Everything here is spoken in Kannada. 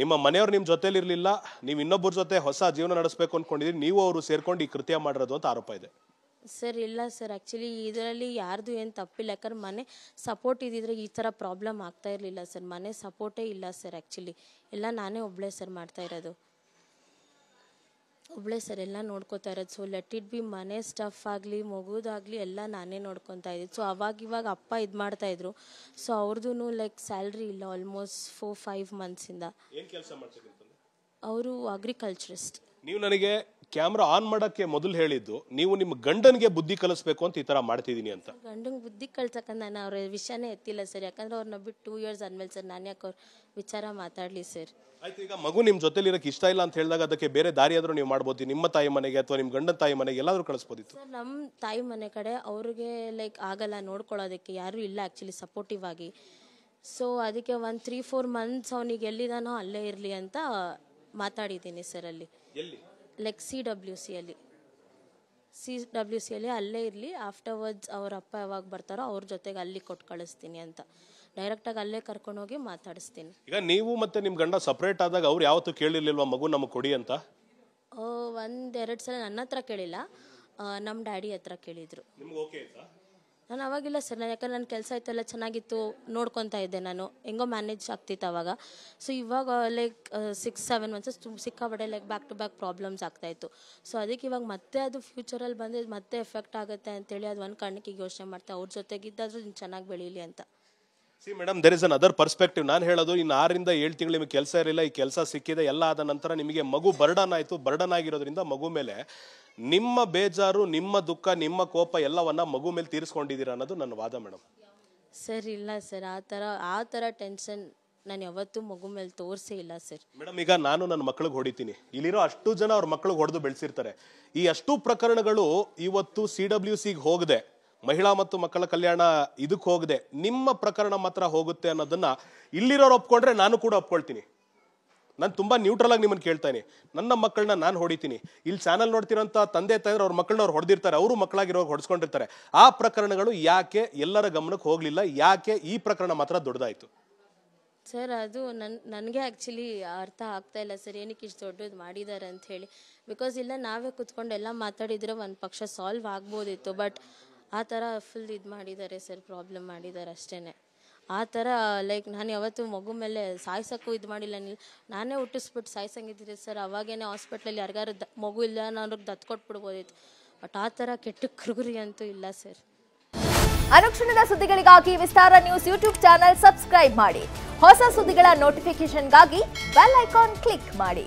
ನಿಮ್ಮ ಮನೆಯವ್ರು ನಿಮ್ಮ ಇರಲಿಲ್ಲ ನೀವು ಇನ್ನೊಬ್ಬರ ಜೊತೆ ಹೊಸ ಜೀವನ ನಡೆಸಬೇಕು ಅಂದ್ಕೊಂಡಿದ್ದೀರಿ ನೀವು ಅವರು ಸೇರ್ಕೊಂಡು ಈ ಕೃತ್ಯ ಮಾಡಿರೋದು ಅಂತ ಆರೋಪ ಇದೆ ಸರ್ ಇಲ್ಲ ಸರ್ ಆ್ಯಕ್ಚುಲಿ ಇದರಲ್ಲಿ ಯಾರ್ದು ಏನು ತಪ್ಪಿಲ್ಲ ಯಾಕಂದ್ರೆ ಮನೆ ಸಪೋರ್ಟ್ ಇದ್ದಿದ್ರೆ ಈ ಥರ ಪ್ರಾಬ್ಲಮ್ ಆಗ್ತಾ ಇರಲಿಲ್ಲ ಸರ್ ಮನೆ ಸಪೋರ್ಟೇ ಇಲ್ಲ ಸರ್ ಆ್ಯಕ್ಚುಲಿ ಎಲ್ಲ ನಾನೇ ಒಬ್ಬಳೇ ಸರ್ ಮಾಡ್ತಾ ಇರೋದು ಒಬ್ಬಳೇ ಸರ್ ಎಲ್ಲ ನೋಡ್ಕೊತಾ ಇರೋದು ಸೊ ಲೆಟ್ ಇಟ್ ಬಿ ಮನೆ ಸ್ಟಫ್ ಆಗಲಿ ಮಗುದಾಗಲಿ ಎಲ್ಲ ನಾನೇ ನೋಡ್ಕೊತಾ ಇದ್ದೆ ಸೊ ಅವಾಗಿವಾಗ ಅಪ್ಪ ಇದು ಮಾಡ್ತಾ ಇದ್ರು ಸೊ ಅವ್ರದ್ದು ಲೈಕ್ ಸ್ಯಾಲ್ರಿ ಇಲ್ಲ ಆಲ್ಮೋಸ್ಟ್ ಫೋರ್ ಫೈವ್ ಮಂತ್ಸಿಂದ ಅವರು ಅಗ್ರಿಕಲ್ಚರಿಸ್ಟ್ ನೀವು ನನಗೆ ಕ್ಯಾಮ್ರಾ ಆನ್ ಮಾಡೋಕ್ಕೆ ಮೊದಲು ಹೇಳಿದ್ದು ನೀವು ನಿಮ್ಮ ಗಂಡನಿಗೆ ಬುದ್ಧಿ ಕಲಿಸ್ಬೇಕು ಅಂತ ಈ ಥರ ಮಾಡ್ತಿದ್ದೀನಿ ಅಂತ ಗಂಡಂಗೆ ಬುದ್ಧಿ ಕಳ್ಸಕ್ಕಂತ ನಾನು ಅವ್ರ ವಿಷಯನೇ ಎತ್ತಿಲ್ಲ ಸರ್ ಯಾಕಂದ್ರೆ ಅವ್ರನ್ನ ಬಿಟ್ಟು ಟೂ ಇಯರ್ಸ್ ಆದ್ಮೇಲೆ ಸರ್ ನಾನು ಯಾಕೆ ಅವ್ರ ವಿಚಾರ ಮಾತಾಡಲಿ ಸರ್ ಆಯ್ತು ಈಗ ಮಗು ನಿಮ್ಮ ಜೊತೆಲಿ ಇರೋಕ್ಕೆ ಇಷ್ಟ ಇಲ್ಲ ಅಂತ ಹೇಳಿದಾಗ ಅದಕ್ಕೆ ಬೇರೆ ದಾರಿ ಆದರೂ ನೀವು ಮಾಡ್ಬೋದು ನಿಮ್ಮ ತಾಯಿ ಮನೆಗೆ ಅಥವಾ ನಿಮ್ಮ ಗಂಡನ ತಾಯಿ ಮನೆಗೆ ಎಲ್ಲಾದರೂ ಕಳಿಸ್ಬೋದಿತ್ತು ಸರ್ ನಮ್ಮ ತಾಯಿ ಮನೆ ಕಡೆ ಅವ್ರಿಗೆ ಲೈಕ್ ಆಗಲ್ಲ ನೋಡ್ಕೊಳ್ಳೋದಕ್ಕೆ ಯಾರೂ ಇಲ್ಲ ಆ್ಯಕ್ಚುಲಿ ಸಪೋರ್ಟಿವ್ ಆಗಿ ಸೊ ಅದಕ್ಕೆ ಒಂದು ತ್ರೀ ಫೋರ್ ಮಂತ್ಸ್ ಅವನಿಗೆ ಎಲ್ಲಿದಾನೋ ಅಲ್ಲೇ ಇರಲಿ ಅಂತ ಮಾತಾಡಿದ್ದೀನಿ ಸರ್ ಅಲ್ಲಿ ಲೈಕ್ ಸಿ ಡಬ್ಲ್ಯೂ ಸಿ ಅಲ್ಲಿ ಸಿ ಡಬ್ಲ್ಯೂ ಸಿ ಅಲ್ಲಿ ಅಲ್ಲೇ ಇರಲಿ ಆಫ್ಟರ್ವರ್ಡ್ಸ್ ಅವ್ರ ಅಪ್ಪ ಯಾವಾಗ ಬರ್ತಾರೋ ಅವ್ರ ಜೊತೆಗೆ ಅಲ್ಲಿ ಕೊಟ್ಟು ಕಳಿಸ್ತೀನಿ ಅಂತ ಡೈರೆಕ್ಟಾಗಿ ಅಲ್ಲೇ ಕರ್ಕೊಂಡು ಹೋಗಿ ಮಾತಾಡಿಸ್ತೀನಿ ಈಗ ನೀವು ಮತ್ತೆ ನಿಮ್ಮ ಗಂಡ ಸಪ್ರೇಟ್ ಆದಾಗ ಅವ್ರು ಯಾವತ್ತೂ ಕೇಳಿರ್ಲಿಲ್ವ ಮಗು ನಮಗೆ ಕೊಡಿ ಅಂತ ಒಂದೆರಡು ಸಲ ನನ್ನ ಹತ್ರ ಕೇಳಿಲ್ಲ ನಮ್ಮ ಡ್ಯಾಡಿ ಹತ್ರ ಕೇಳಿದರು ಓಕೆ ನಾನು ಅವಾಗಿಲ್ಲ ಸರ್ ನಾನು ಯಾಕಂದ್ರೆ ನನ್ನ ಕೆಲಸ ಎಲ್ಲ ಚೆನ್ನಾಗಿತ್ತು ನೋಡ್ಕೊತಾ ಇದ್ದೆ ನಾನು ಹೆಂಗೋ ಮ್ಯಾನೇಜ್ ಆಗ್ತಿತ್ತು ಅವಾಗ ಸೊ ಇವಾಗ ಲೈಕ್ ಸಿಕ್ಸ್ ಸೆವೆನ್ ಮಂತ್ಸಸ್ ತುಂಬ ಸಿಕ್ಕಾಬಡೆ like back to back problems ಆಗ್ತಾಯಿತ್ತು ಸೊ ಅದಕ್ಕೆ ಇವಾಗ ಮತ್ತೆ ಅದು ಫ್ಯೂಚರಲ್ಲಿ ಬಂದು ಮತ್ತೆ ಎಫೆಕ್ಟ್ ಆಗುತ್ತೆ ಅಂತೇಳಿ ಅದು ಒಂದು ಕಾರಣಕ್ಕೆ ಯೋಚನೆ ಮಾಡ್ತಾ ಅವ್ರ ಜೊತೆಗಿದ್ದಾದರೂ ನೀನು ಚೆನ್ನಾಗಿ ಬೆಳೀಲಿ ಅಂತ see madam there is another perspective ನಾನು ಹೇಳೋದು ಇನ್ನು ಆರಿಂದ ಏಳು ತಿಂಗಳು ನಿಮಗೆ ಕೆಲಸ ಇರಲಿಲ್ಲ ಈ ಕೆಲಸ ಸಿಕ್ಕಿದೆ ಎಲ್ಲ ಆದ ನಂತರ ನಿಮಗೆ ಮಗು ಬರ್ಡನ್ ಆಯಿತು ಬರ್ಡನ್ ಆಗಿರೋದ್ರಿಂದ ಮಗು ಮೇಲೆ ನಿಮ್ಮ ಬೇಜಾರು ನಿಮ್ಮ ದುಃಖ ನಿಮ್ಮ ಕೋಪ ಎಲ್ಲವನ್ನ ಮಗು ಮೇಲೆ ತೀರಿಸ್ಕೊಂಡಿದ್ದೀರಾ ಅನ್ನೋದು ನನ್ನ ವಾದ ಮೇಡಮ್ ಸರ್ ಇಲ್ಲ ಸರ್ ಆ ಥರ ಆ ಥರ ಟೆನ್ಷನ್ ನಾನು ಯಾವತ್ತೂ ಮಗು ಮೇಲೆ ತೋರಿಸೇ ಇಲ್ಲ ಸರ್ ಮೇಡಮ್ ಈಗ ನಾನು ನನ್ನ ಮಕ್ಕಳಿಗೆ ಹೊಡಿತೀನಿ ಇಲ್ಲಿರೋ ಅಷ್ಟು ಜನ ಅವ್ರ ಮಕ್ಕಳಿಗೆ ಹೊಡೆದು ಬೆಳೆಸಿರ್ತಾರೆ ಈ ಅಷ್ಟು ಪ್ರಕರಣಗಳು ಇವತ್ತು ಸಿ ಡಬ್ಲ್ಯೂ ಸಿಗೆ ಹೋಗದೆ ಮಹಿಳಾ ಮತ್ತು ಮಕ್ಕಳ ಕಲ್ಯಾಣ ಇದಕ್ಕೆ ಹೋಗದೆ ನಿಮ್ಮ ಪ್ರಕರಣ ಮಾತ್ರ ಹೋಗುತ್ತೆ ಅನ್ನೋದನ್ನ ಇಲ್ಲಿರೋರು ಒಪ್ಕೊಂಡ್ರೆ ನಾನು ಕೂಡ ಒಪ್ಕೊಳ್ತೀನಿ ನಾನು ತುಂಬ ನ್ಯೂಟ್ರಲ್ ಆಗಿ ನಿಮ್ಮನ್ನು ಕೇಳ್ತಾನೆ ನನ್ನ ಮಕ್ಕಳನ್ನ ನಾನು ಹೊಡಿತೀನಿ ಇಲ್ಲಿ ಚಾನಲ್ ನೋಡ್ತಿರೋಂತ ತಂದೆ ತಾಯಿದ್ರು ಅವ್ರ ಮಕ್ಕಳನ್ನ ಅವ್ರು ಹೊಡೆದಿರ್ತಾರೆ ಅವರು ಮಕ್ಕಳಾಗಿರೋ ಹೊಡೆಸ್ಕೊಂಡಿರ್ತಾರೆ ಆ ಪ್ರಕರಣಗಳು ಯಾಕೆ ಎಲ್ಲರ ಗಮನಕ್ಕೆ ಹೋಗಲಿಲ್ಲ ಯಾಕೆ ಈ ಪ್ರಕರಣ ಮಾತ್ರ ದೊಡ್ಡದಾಯ್ತು ಸರ್ ಅದು ನನ್ ನನಗೆ ಆ್ಯಕ್ಚುಲಿ ಅರ್ಥ ಆಗ್ತಾ ಇಲ್ಲ ಸರ್ ಏನಕ್ಕೆ ಇಷ್ಟು ದೊಡ್ಡದು ಮಾಡಿದ್ದಾರೆ ಅಂತ ಹೇಳಿ ಬಿಕಾಸ್ ಇಲ್ಲ ನಾವೇ ಕುತ್ಕೊಂಡು ಎಲ್ಲ ಮಾತಾಡಿದರೆ ಒಂದು ಪಕ್ಷ ಸಾಲ್ವ್ ಆಗ್ಬೋದಿತ್ತು ಬಟ್ ಆ ಥರ ಫುಲ್ ಇದು ಮಾಡಿದ್ದಾರೆ ಸರ್ ಪ್ರಾಬ್ಲಮ್ ಮಾಡಿದ್ದಾರೆ ಅಷ್ಟೇ ಆ ಥರ ಲೈಕ್ ನಾನು ಯಾವತ್ತೂ ಮಗು ಮೇಲೆ ಸಾಯಿಸೋಕ್ಕೂ ಇದು ಮಾಡಿಲ್ಲ ನಿಲ್ ನಾನೇ ಹುಟ್ಟಿಸ್ಬಿಟ್ಟು ಸಾಯ್ಸಂಗಿದ್ದೀರಿ ಸರ್ ಅವಾಗೇ ಹಾಸ್ಪಿಟ್ಲಲ್ಲಿ ಯಾರಿಗಾರು ದ ಮಗು ಇಲ್ಲ ಅವ್ರಿಗೆ ದತ್ತು ಕೊಟ್ಬಿಡ್ಬೋದಿತ್ತು ಬಟ್ ಆ ಥರ ಕೆಟ್ಟ ಕುರುಗುರಿ ಅಂತೂ ಇಲ್ಲ ಸರ್ ಅನುಕ್ಷಣದ ಸುದ್ದಿಗಳಿಗಾಗಿ Vistara news YouTube channel subscribe ಮಾಡಿ ಹೊಸ ಸುದ್ದಿಗಳ ನೋಟಿಫಿಕೇಶನ್ಗಾಗಿ ಬೆಲ್ ಐಕಾನ್ ಕ್ಲಿಕ್ ಮಾಡಿ